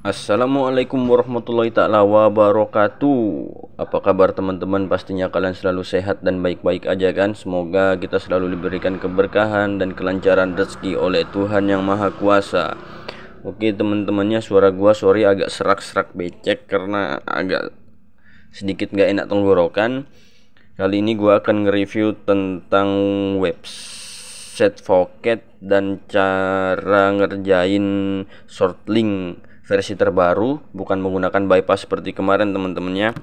Assalamualaikum warahmatullahi ta'ala wabarakatuh Apa kabar teman-teman pastinya kalian selalu sehat dan baik-baik aja kan Semoga kita selalu diberikan keberkahan dan kelancaran rezeki oleh Tuhan yang maha kuasa Oke teman-temannya suara gua sorry agak serak-serak becek karena agak sedikit gak enak tenggorokan Kali ini gua akan nge-review tentang website Voket dan cara ngerjain shortlink versi terbaru bukan menggunakan bypass seperti kemarin teman-temannya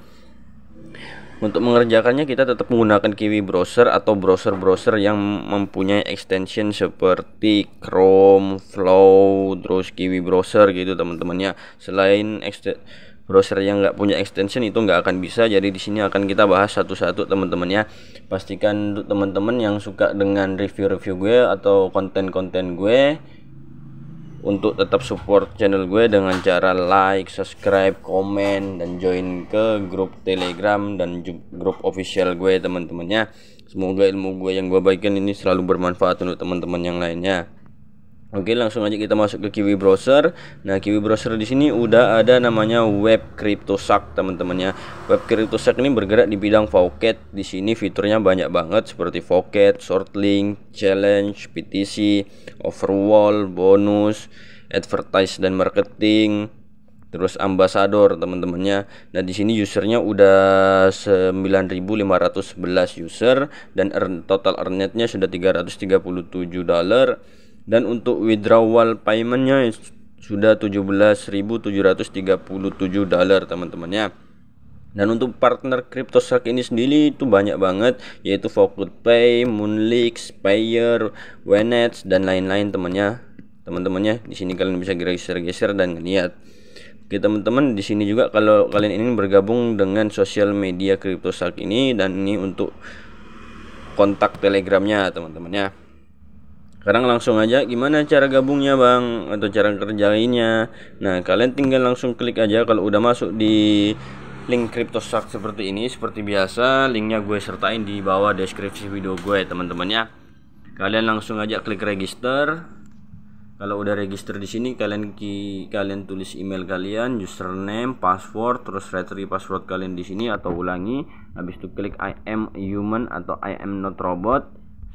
untuk mengerjakannya kita tetap menggunakan Kiwi browser atau browser-browser yang mempunyai extension seperti Chrome, Flow, terus Kiwi browser gitu teman-temannya. Selain browser yang nggak punya extension itu nggak akan bisa. Jadi di sini akan kita bahas satu-satu teman-temannya. Pastikan teman-teman yang suka dengan review-review gue atau konten-konten gue untuk tetap support channel gue dengan cara like, subscribe, komen, dan join ke grup telegram dan grup official gue teman-temannya. Semoga ilmu gue yang gue bagikan ini selalu bermanfaat untuk teman-teman yang lainnya. Oke, langsung aja kita masuk ke Kiwi Browser. Nah, Kiwi Browser di sini udah ada namanya Web Crypto teman-teman temannya Web Crypto Shark ini bergerak di bidang Pocket. Di sini fiturnya banyak banget seperti Short Shortlink, Challenge, PTC, Overwall, bonus, advertise dan marketing, terus Ambassador teman-temannya. Nah, di sini usernya udah 9511 user dan earn, total earn sudah 337 dollar dan untuk withdrawal paymentnya sudah 17.737 dolar teman-teman ya dan untuk partner crypto shark ini sendiri itu banyak banget yaitu Fokut Pay, Moonlix, Payer, Wenets dan lain-lain temannya teman-temannya di sini kalian bisa geser-geser dan lihat Oke teman-teman di sini juga kalau kalian ingin bergabung dengan sosial media crypto shark ini dan ini untuk kontak telegramnya teman-teman ya. Sekarang langsung aja gimana cara gabungnya bang atau cara kerjainnya. Nah kalian tinggal langsung klik aja kalau udah masuk di link crypto shark seperti ini seperti biasa linknya gue sertain di bawah deskripsi video gue teman-teman ya. Kalian langsung aja klik register. Kalau udah register di sini kalian ki kalian tulis email kalian, username, password, terus retry password kalian di sini atau ulangi. Habis itu klik I am human atau I am not robot.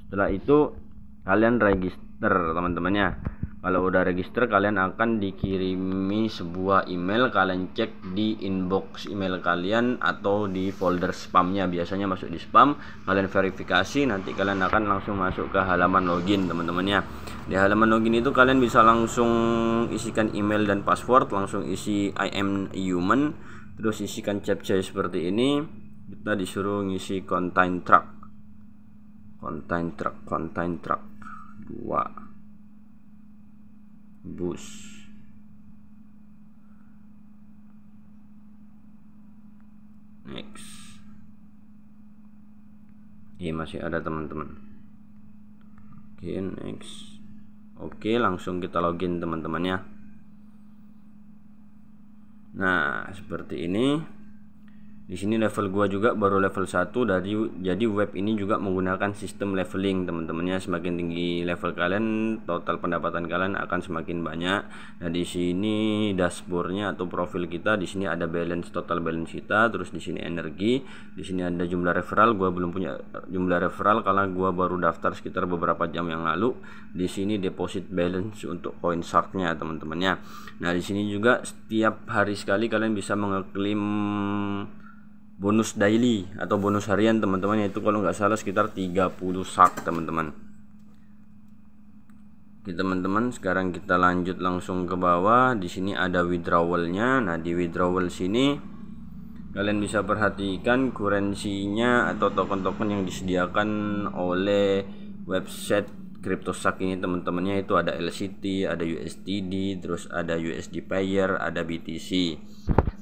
Setelah itu kalian register teman-temannya kalau udah register kalian akan dikirimi sebuah email kalian cek di inbox email kalian atau di folder spamnya biasanya masuk di spam kalian verifikasi nanti kalian akan langsung masuk ke halaman login teman-temannya di halaman login itu kalian bisa langsung isikan email dan password langsung isi I am human terus isikan captcha seperti ini kita disuruh ngisi content truck content truck content truck dua bus next ini iya, masih ada teman-teman oke next oke langsung kita login teman-teman ya nah seperti ini di sini level gua juga baru level 1 dari jadi web ini juga menggunakan sistem leveling teman-temannya semakin tinggi level kalian total pendapatan kalian akan semakin banyak. Nah di sini dashboardnya atau profil kita di sini ada balance total balance kita terus di sini energi di sini ada jumlah referral gua belum punya eh, jumlah referral karena gua baru daftar sekitar beberapa jam yang lalu. Di sini deposit balance untuk coin sharknya teman-temannya. Nah di sini juga setiap hari sekali kalian bisa mengeklaim bonus daily atau bonus harian teman-teman yaitu kalau nggak salah sekitar 30 sak teman-teman Oke teman-teman sekarang kita lanjut langsung ke bawah di sini ada withdrawalnya nah di withdrawal sini kalian bisa perhatikan kurensinya atau token-token yang disediakan oleh website crypto sak ini teman-temannya itu ada LCT, ada USDT, terus ada USD Payer, ada BTC.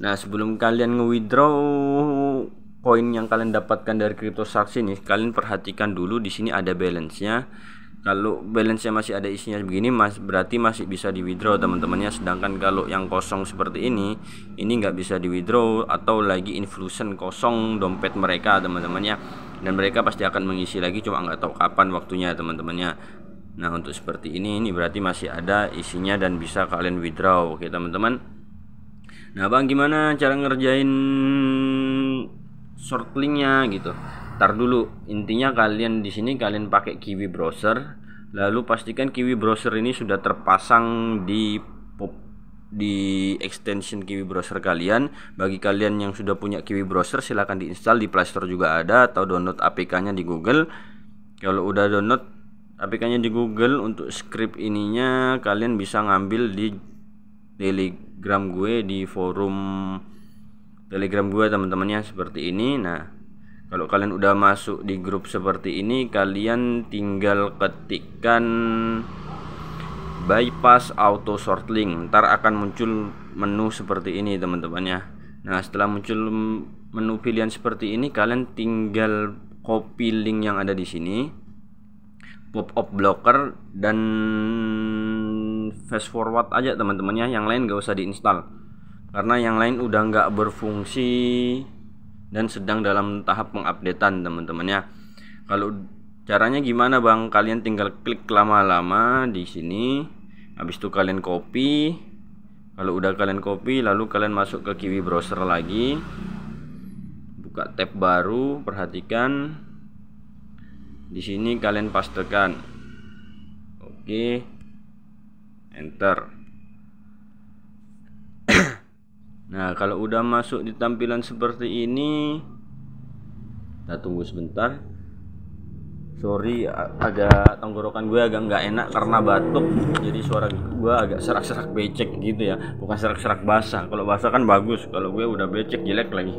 Nah, sebelum kalian nge-withdraw koin yang kalian dapatkan dari crypto sak ini, kalian perhatikan dulu di sini ada balance-nya kalau balance nya masih ada isinya begini mas berarti masih bisa di withdraw teman-temannya sedangkan kalau yang kosong seperti ini ini nggak bisa di withdraw atau lagi infusion kosong dompet mereka teman-temannya dan mereka pasti akan mengisi lagi cuma nggak tahu kapan waktunya teman-temannya nah untuk seperti ini ini berarti masih ada isinya dan bisa kalian withdraw oke teman-teman nah bang gimana cara ngerjain shortlingnya gitu Ntar dulu, intinya kalian di sini kalian pakai Kiwi browser, lalu pastikan Kiwi browser ini sudah terpasang di di extension Kiwi browser kalian. Bagi kalian yang sudah punya Kiwi browser silahkan diinstal di Playstore juga ada atau download APK-nya di Google. Kalau udah download APK-nya di Google untuk script ininya kalian bisa ngambil di Telegram gue di forum Telegram gue teman-temannya seperti ini. Nah, kalau kalian udah masuk di grup seperti ini kalian tinggal ketikkan bypass auto short link ntar akan muncul menu seperti ini teman-teman ya nah setelah muncul menu pilihan seperti ini kalian tinggal copy link yang ada di sini pop up blocker dan fast forward aja teman-teman ya yang lain gak usah diinstal karena yang lain udah nggak berfungsi dan sedang dalam tahap pengupdatean teman-teman ya. Kalau caranya gimana Bang? Kalian tinggal klik lama-lama di sini. Habis itu kalian copy. Kalau udah kalian copy lalu kalian masuk ke Kiwi browser lagi. Buka tab baru, perhatikan. Di sini kalian pastekan. Oke. Enter. Nah kalau udah masuk di tampilan seperti ini Kita tunggu sebentar Sorry agak tenggorokan gue agak nggak enak karena batuk Jadi suara gue agak serak-serak becek gitu ya Bukan serak-serak basah Kalau basah kan bagus Kalau gue udah becek jelek lagi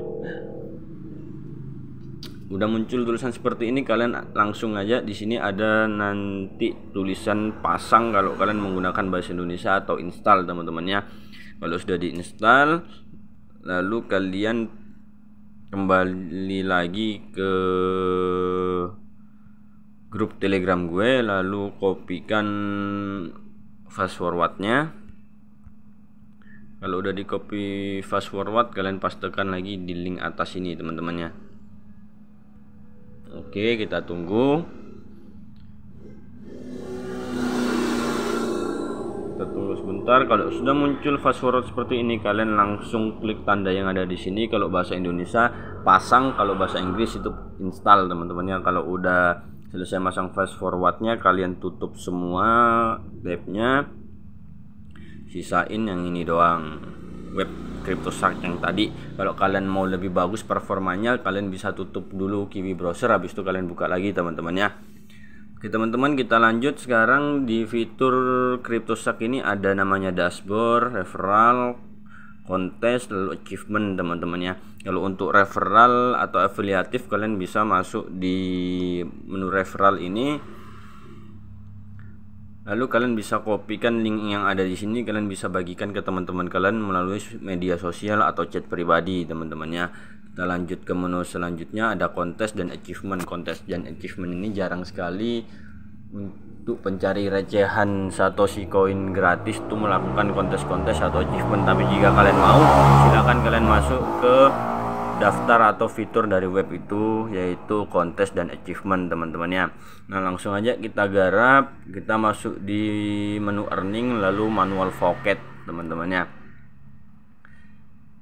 Udah muncul tulisan seperti ini kalian langsung aja di sini ada nanti tulisan pasang kalau kalian menggunakan bahasa Indonesia atau install teman-temannya kalau sudah diinstal lalu kalian kembali lagi ke grup telegram gue lalu kopikan fast forwardnya kalau udah di copy fast forward kalian pastikan lagi di link atas ini teman-temannya oke kita tunggu kita tunggu sebentar kalau sudah muncul fast forward seperti ini kalian langsung klik tanda yang ada di sini kalau bahasa Indonesia pasang kalau bahasa Inggris itu install teman-teman ya kalau udah selesai masang fast forwardnya kalian tutup semua webnya sisain yang ini doang web crypto CryptoShark yang tadi kalau kalian mau lebih bagus performanya kalian bisa tutup dulu Kiwi browser habis itu kalian buka lagi teman-teman ya Oke teman-teman kita lanjut sekarang di fitur CryptoShark ini ada namanya dashboard, referral, kontes, lalu achievement teman-teman ya. Kalau untuk referral atau afiliatif kalian bisa masuk di menu referral ini. Lalu kalian bisa kopikan link yang ada di sini, kalian bisa bagikan ke teman-teman kalian melalui media sosial atau chat pribadi teman-teman ya. Kita lanjut ke menu selanjutnya ada kontes dan achievement. Kontes dan achievement ini jarang sekali untuk pencari recehan Satoshi koin gratis itu melakukan kontes-kontes atau achievement. Tapi jika kalian mau, silahkan kalian masuk ke daftar atau fitur dari web itu yaitu kontes dan achievement teman teman ya nah langsung aja kita garap kita masuk di menu earning lalu manual pocket teman-temannya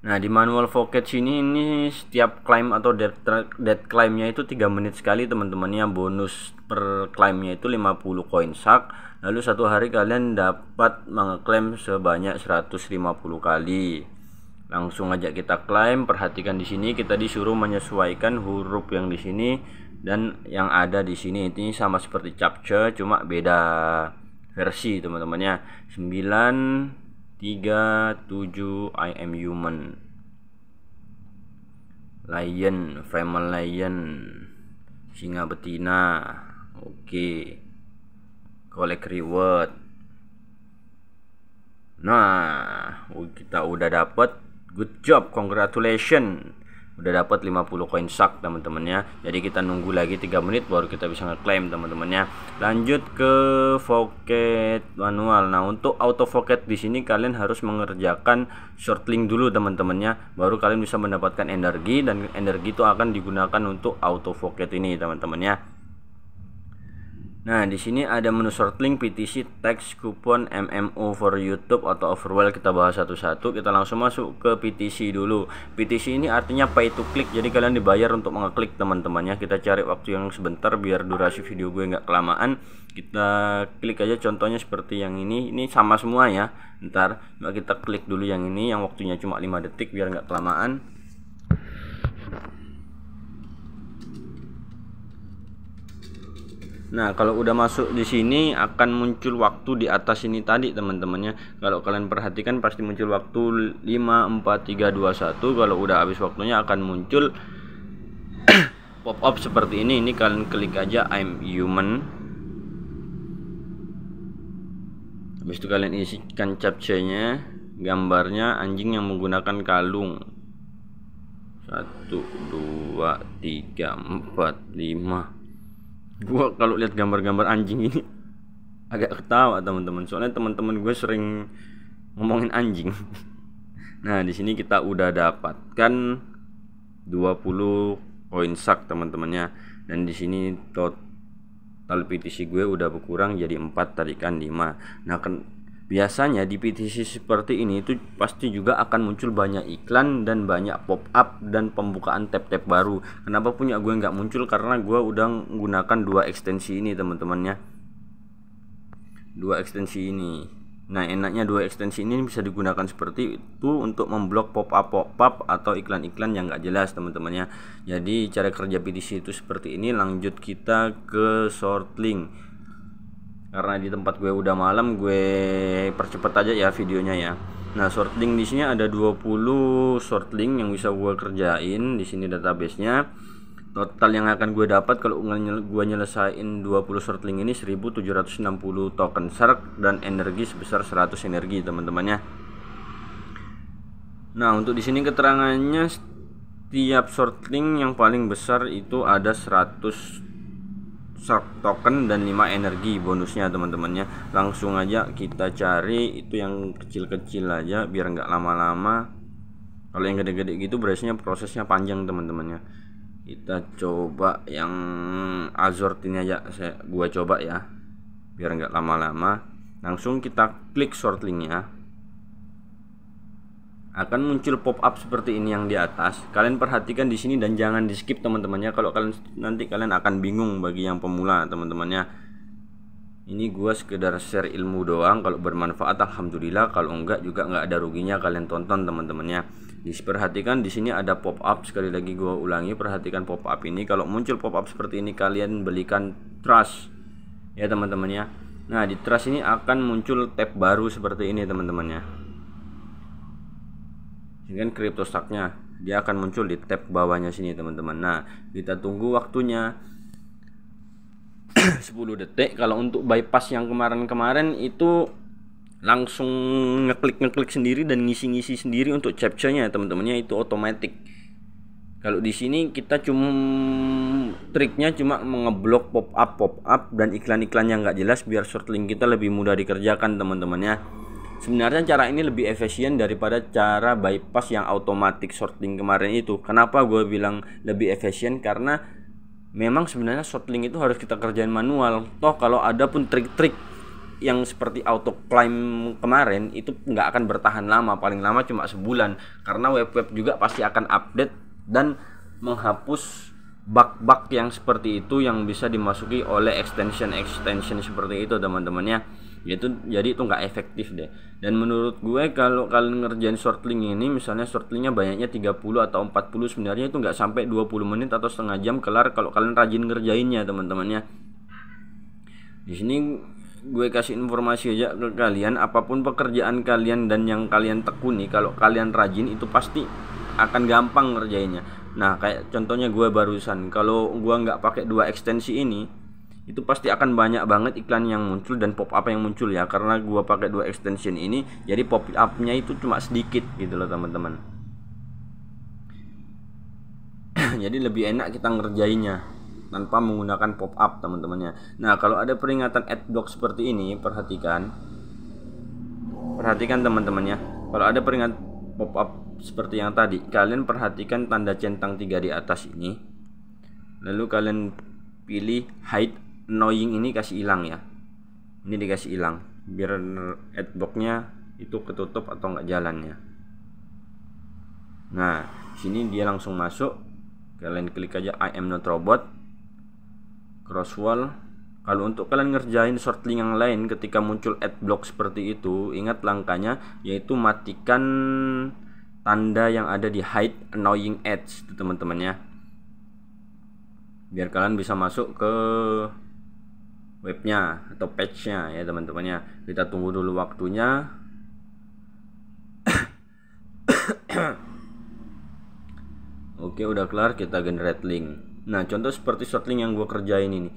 Nah, di manual Vocage sini ini setiap climb atau dead, dead climb-nya itu 3 menit sekali teman-teman ya. Bonus per climb-nya itu 50 koin sak. Lalu satu hari kalian dapat mengeklaim sebanyak 150 kali. Langsung aja kita climb. Perhatikan di sini kita disuruh menyesuaikan huruf yang di sini dan yang ada di sini ini sama seperti captcha cuma beda versi teman-teman ya. 9 tiga tujuh I am human lion Fremen lion singa betina oke okay. collect reward nah oh, kita udah dapet good job congratulations udah dapat 50 koin sak teman-temannya jadi kita nunggu lagi 3 menit baru kita bisa ngeklaim teman-temannya lanjut ke voket manual nah untuk auto voket di sini kalian harus mengerjakan short link dulu teman-temannya baru kalian bisa mendapatkan energi dan energi itu akan digunakan untuk auto voket ini teman-temannya Nah, di sini ada menu short PTC teks kupon MMO for YouTube atau Overwell kita bahas satu-satu. Kita langsung masuk ke PTC dulu. PTC ini artinya pay to click. Jadi kalian dibayar untuk mengeklik teman-temannya. Kita cari waktu yang sebentar biar durasi video gue nggak kelamaan. Kita klik aja contohnya seperti yang ini. Ini sama semua ya. Ntar kita klik dulu yang ini yang waktunya cuma 5 detik biar nggak kelamaan. Nah, kalau udah masuk di sini akan muncul waktu di atas ini tadi teman-temannya. Kalau kalian perhatikan pasti muncul waktu 5 4 3 2 1. Kalau udah habis waktunya akan muncul pop up seperti ini. Ini kalian klik aja I'm human. Habis itu kalian isikan captcha-nya, gambarnya anjing yang menggunakan kalung. 1 2 3 4 5 gue kalau lihat gambar-gambar anjing ini agak ketawa teman-teman soalnya teman-teman gue sering ngomongin anjing nah di sini kita udah dapatkan 20 koin sak teman-temannya dan di sini total PTC gue udah berkurang jadi 4 kan 5 nah Biasanya di PTC seperti ini itu pasti juga akan muncul banyak iklan dan banyak pop up dan pembukaan tab-tab baru. Kenapa punya gue nggak muncul? Karena gue udah menggunakan dua ekstensi ini teman-temannya. Dua ekstensi ini. Nah enaknya dua ekstensi ini bisa digunakan seperti itu untuk memblok pop up pop up atau iklan-iklan yang nggak jelas teman-temannya. Jadi cara kerja PTC itu seperti ini. Lanjut kita ke short link karena di tempat gue udah malam gue percepat aja ya videonya ya nah short link di sini ada 20 short link yang bisa gue kerjain di sini databasenya total yang akan gue dapat kalau gue nyelesain 20 short link ini 1760 token shark dan energi sebesar 100 energi teman-temannya nah untuk di sini keterangannya setiap short link yang paling besar itu ada 100 sak token dan 5 energi bonusnya teman teman ya langsung aja kita cari itu yang kecil-kecil aja biar nggak lama-lama kalau yang gede-gede gitu beresnya prosesnya panjang teman-temannya kita coba yang azort ini aja saya gua coba ya biar nggak lama-lama langsung kita klik short linknya akan muncul pop-up seperti ini yang di atas. Kalian perhatikan di sini dan jangan di-skip teman-temannya. Kalau kalian nanti kalian akan bingung bagi yang pemula, teman-temannya. Ini gue sekedar share ilmu doang. Kalau bermanfaat alhamdulillah, kalau enggak juga enggak ada ruginya kalian tonton teman-temannya. Diperhatikan di sini ada pop-up sekali lagi gue ulangi, perhatikan pop-up ini. Kalau muncul pop-up seperti ini kalian belikan trust. Ya teman-temannya. Nah, di trust ini akan muncul tab baru seperti ini teman-temannya kan crypto stacknya dia akan muncul di tab bawahnya sini teman-teman nah kita tunggu waktunya 10 detik kalau untuk bypass yang kemarin-kemarin itu langsung ngeklik ngeklik sendiri dan ngisi-ngisi sendiri untuk capture-nya teman-temannya itu otomatis kalau di sini kita cuma triknya cuma mengeblok pop up pop up dan iklan-iklan yang nggak jelas biar shortlink kita lebih mudah dikerjakan teman temannya Sebenarnya cara ini lebih efisien daripada cara bypass yang automatic sorting kemarin itu. Kenapa gue bilang lebih efisien? Karena memang sebenarnya sorting itu harus kita kerjain manual. Toh kalau ada pun trik-trik yang seperti auto climb kemarin itu nggak akan bertahan lama paling lama cuma sebulan karena web web juga pasti akan update dan menghapus bug-bug yang seperti itu yang bisa dimasuki oleh extension extension seperti itu teman-temannya Gitu, jadi itu nggak efektif deh dan menurut gue kalau kalian ngerjain shortlink ini misalnya shortlinknya banyaknya 30 atau 40 sebenarnya itu nggak sampai 20 menit atau setengah jam kelar kalau kalian rajin ngerjainnya teman-temannya di sini gue kasih informasi aja ke kalian apapun pekerjaan kalian dan yang kalian tekuni kalau kalian rajin itu pasti akan gampang ngerjainnya nah kayak contohnya gue barusan kalau gue nggak pakai dua ekstensi ini itu pasti akan banyak banget iklan yang muncul dan pop up yang muncul ya karena gua pakai dua extension ini jadi pop upnya itu cuma sedikit gitu loh teman-teman jadi lebih enak kita ngerjainnya tanpa menggunakan pop up teman-temannya nah kalau ada peringatan adblock seperti ini perhatikan perhatikan teman-temannya kalau ada peringatan pop up seperti yang tadi kalian perhatikan tanda centang tiga di atas ini lalu kalian pilih hide knowing ini kasih hilang ya ini dikasih hilang biar adblocknya itu ketutup atau enggak jalannya. nah sini dia langsung masuk kalian klik aja I am not robot crosswall kalau untuk kalian ngerjain shortlink yang lain ketika muncul adblock seperti itu ingat langkahnya yaitu matikan tanda yang ada di hide annoying ads teman-teman ya biar kalian bisa masuk ke webnya atau page-nya ya teman-temannya kita tunggu dulu waktunya oke udah kelar kita generate link nah contoh seperti short link yang gue kerjain ini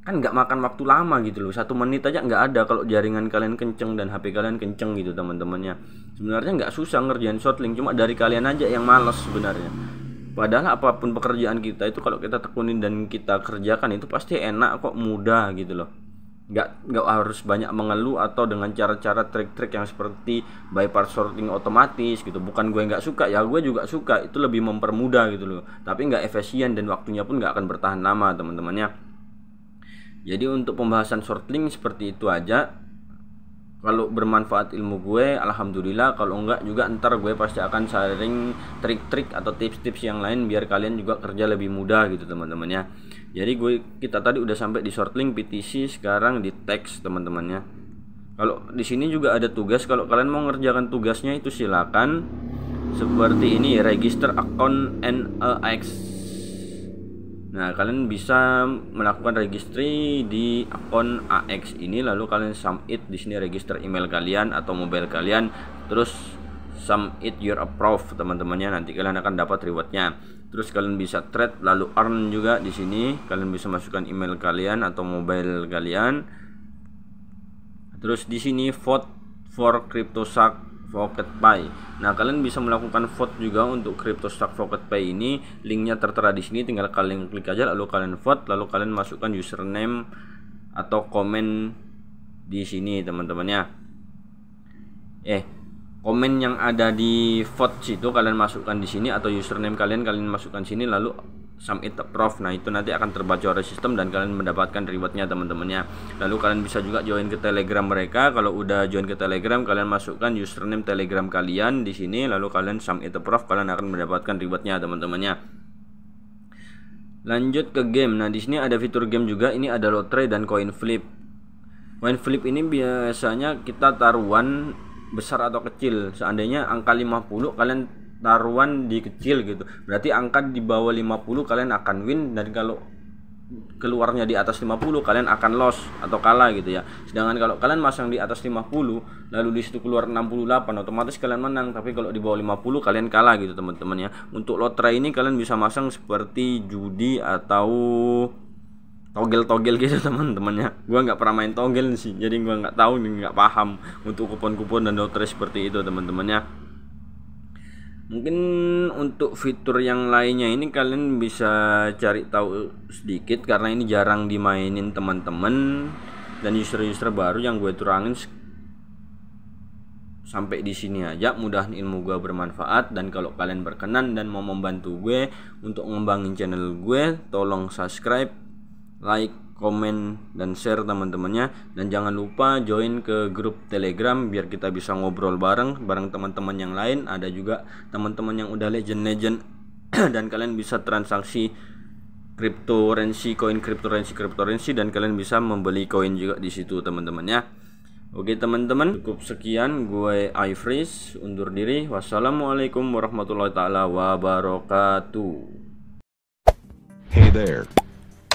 kan nggak makan waktu lama gitu loh satu menit aja nggak ada kalau jaringan kalian kenceng dan HP kalian kenceng gitu teman-temannya sebenarnya nggak susah ngerjain short link cuma dari kalian aja yang males sebenarnya Padahal apapun pekerjaan kita itu kalau kita tekunin dan kita kerjakan itu pasti enak kok mudah gitu loh. Gak, gak harus banyak mengeluh atau dengan cara-cara trik-trik yang seperti bypass sorting otomatis gitu bukan gue nggak suka ya gue juga suka itu lebih mempermudah gitu loh tapi nggak efisien dan waktunya pun nggak akan bertahan lama teman-temannya jadi untuk pembahasan shortlink seperti itu aja kalau bermanfaat ilmu gue alhamdulillah kalau enggak juga ntar gue pasti akan sharing trik-trik atau tips-tips yang lain biar kalian juga kerja lebih mudah gitu teman-teman ya jadi gue kita tadi udah sampai di shortlink PTC sekarang di teks teman-temannya kalau di sini juga ada tugas kalau kalian mau ngerjakan tugasnya itu silakan seperti ini register account and e Nah, kalian bisa melakukan registry di akun AX ini lalu kalian submit di sini register email kalian atau mobile kalian terus submit your approve teman-temannya nanti kalian akan dapat rewardnya. Terus kalian bisa trade lalu earn juga di sini. Kalian bisa masukkan email kalian atau mobile kalian. Terus di sini vote for crypto CryptoShark Pocket Pay. Nah, kalian bisa melakukan vote juga untuk crypto stock Pocket Pay ini. Linknya tertera di sini, tinggal kalian klik aja lalu kalian vote, lalu kalian masukkan username atau komen di sini, teman-teman ya. Eh, komen yang ada di vote situ kalian masukkan di sini atau username kalian kalian masukkan sini lalu submit approve nah itu nanti akan terbaca oleh sistem dan kalian mendapatkan rewardnya teman-temannya lalu kalian bisa juga join ke telegram mereka kalau udah join ke telegram kalian masukkan username telegram kalian di sini lalu kalian submit approve kalian akan mendapatkan rewardnya teman-temannya lanjut ke game nah di sini ada fitur game juga ini ada lotre dan coin flip coin flip ini biasanya kita taruhan besar atau kecil seandainya angka 50 kalian taruhan di kecil gitu. Berarti angka di bawah 50 kalian akan win dan kalau keluarnya di atas 50 kalian akan loss atau kalah gitu ya. Sedangkan kalau kalian masang di atas 50 lalu di situ keluar 68 otomatis kalian menang tapi kalau di bawah 50 kalian kalah gitu teman-teman ya. Untuk lotre ini kalian bisa masang seperti judi atau togel-togel gitu teman-temannya gua nggak pernah main togel sih jadi gua nggak tahu nggak paham untuk kupon-kupon dan lotre seperti itu teman-temannya mungkin untuk fitur yang lainnya ini kalian bisa cari tahu sedikit karena ini jarang dimainin teman-teman dan user-user baru yang gue turangin sampai di sini aja mudah ilmu gue bermanfaat dan kalau kalian berkenan dan mau membantu gue untuk ngembangin channel gue tolong subscribe like komen dan share teman-temannya dan jangan lupa join ke grup telegram biar kita bisa ngobrol bareng bareng teman-teman yang lain ada juga teman-teman yang udah legend-legend dan kalian bisa transaksi kripto cryptocurrency koin kripto kripto cryptocurrency dan kalian bisa membeli koin juga di situ teman temannya Oke teman-teman cukup sekian gue Ifris undur diri wassalamualaikum warahmatullahi taala wabarakatuh Hey there